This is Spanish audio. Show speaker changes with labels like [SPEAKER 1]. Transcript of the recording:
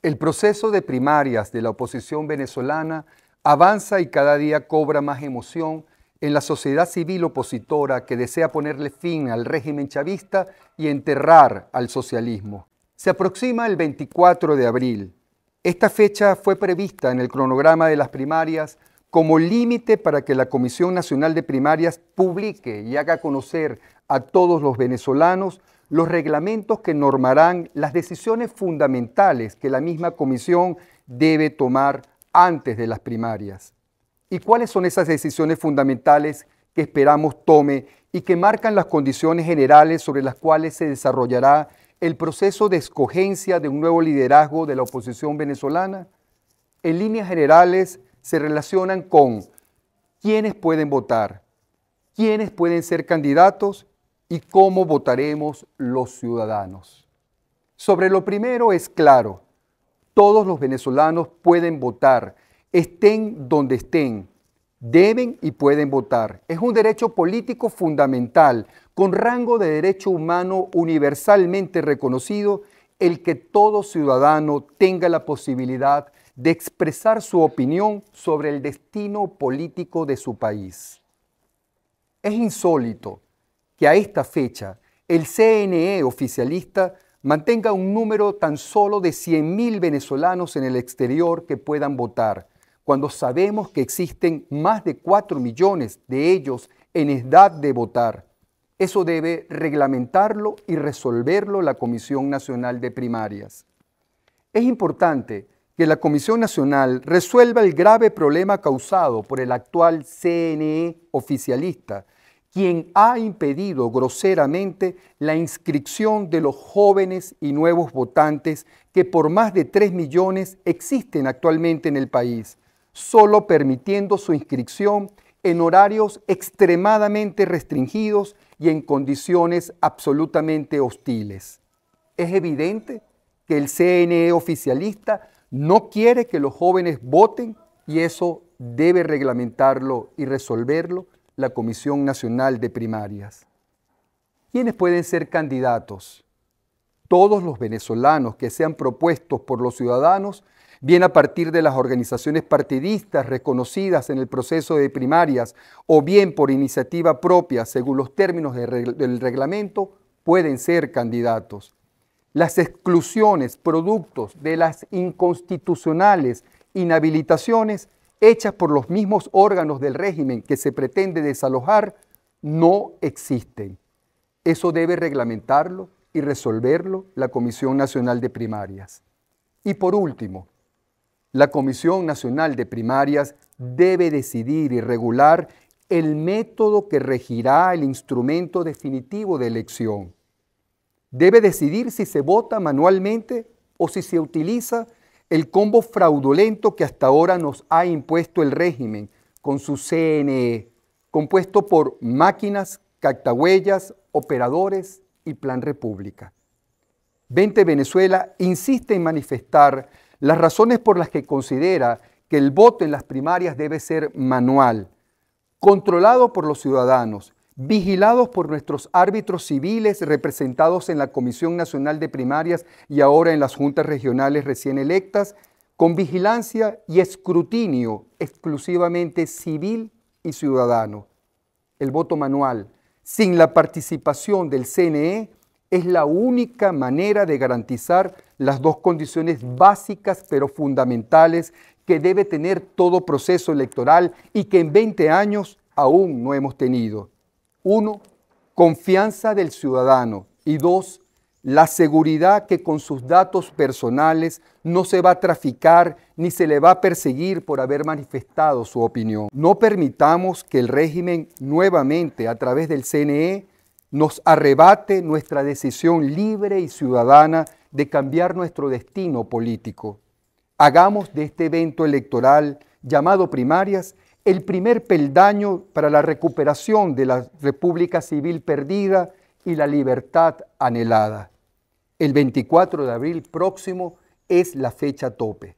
[SPEAKER 1] El proceso de primarias de la oposición venezolana avanza y cada día cobra más emoción en la sociedad civil opositora que desea ponerle fin al régimen chavista y enterrar al socialismo. Se aproxima el 24 de abril. Esta fecha fue prevista en el cronograma de las primarias como límite para que la Comisión Nacional de Primarias publique y haga conocer a todos los venezolanos los reglamentos que normarán las decisiones fundamentales que la misma comisión debe tomar antes de las primarias. ¿Y cuáles son esas decisiones fundamentales que esperamos tome y que marcan las condiciones generales sobre las cuales se desarrollará el proceso de escogencia de un nuevo liderazgo de la oposición venezolana? En líneas generales se relacionan con quiénes pueden votar, quiénes pueden ser candidatos y cómo votaremos los ciudadanos. Sobre lo primero es claro, todos los venezolanos pueden votar, estén donde estén, deben y pueden votar. Es un derecho político fundamental, con rango de derecho humano universalmente reconocido, el que todo ciudadano tenga la posibilidad de expresar su opinión sobre el destino político de su país. Es insólito que a esta fecha el CNE oficialista mantenga un número tan solo de 100.000 venezolanos en el exterior que puedan votar, cuando sabemos que existen más de 4 millones de ellos en edad de votar. Eso debe reglamentarlo y resolverlo la Comisión Nacional de Primarias. Es importante que la Comisión Nacional resuelva el grave problema causado por el actual CNE oficialista, quien ha impedido groseramente la inscripción de los jóvenes y nuevos votantes que por más de 3 millones existen actualmente en el país, solo permitiendo su inscripción en horarios extremadamente restringidos y en condiciones absolutamente hostiles. Es evidente que el CNE oficialista no quiere que los jóvenes voten y eso debe reglamentarlo y resolverlo la Comisión Nacional de Primarias. ¿Quiénes pueden ser candidatos? Todos los venezolanos que sean propuestos por los ciudadanos, bien a partir de las organizaciones partidistas reconocidas en el proceso de primarias o bien por iniciativa propia, según los términos del reglamento, pueden ser candidatos. Las exclusiones productos de las inconstitucionales inhabilitaciones hechas por los mismos órganos del régimen que se pretende desalojar, no existen. Eso debe reglamentarlo y resolverlo la Comisión Nacional de Primarias. Y por último, la Comisión Nacional de Primarias debe decidir y regular el método que regirá el instrumento definitivo de elección. Debe decidir si se vota manualmente o si se utiliza el combo fraudulento que hasta ahora nos ha impuesto el régimen con su CNE, compuesto por máquinas, cactahuellas, operadores y Plan República. 20 Venezuela insiste en manifestar las razones por las que considera que el voto en las primarias debe ser manual, controlado por los ciudadanos vigilados por nuestros árbitros civiles representados en la Comisión Nacional de Primarias y ahora en las juntas regionales recién electas, con vigilancia y escrutinio exclusivamente civil y ciudadano. El voto manual, sin la participación del CNE, es la única manera de garantizar las dos condiciones básicas pero fundamentales que debe tener todo proceso electoral y que en 20 años aún no hemos tenido. Uno, confianza del ciudadano. Y dos, la seguridad que con sus datos personales no se va a traficar ni se le va a perseguir por haber manifestado su opinión. No permitamos que el régimen nuevamente a través del CNE nos arrebate nuestra decisión libre y ciudadana de cambiar nuestro destino político. Hagamos de este evento electoral llamado primarias el primer peldaño para la recuperación de la República Civil perdida y la libertad anhelada. El 24 de abril próximo es la fecha tope.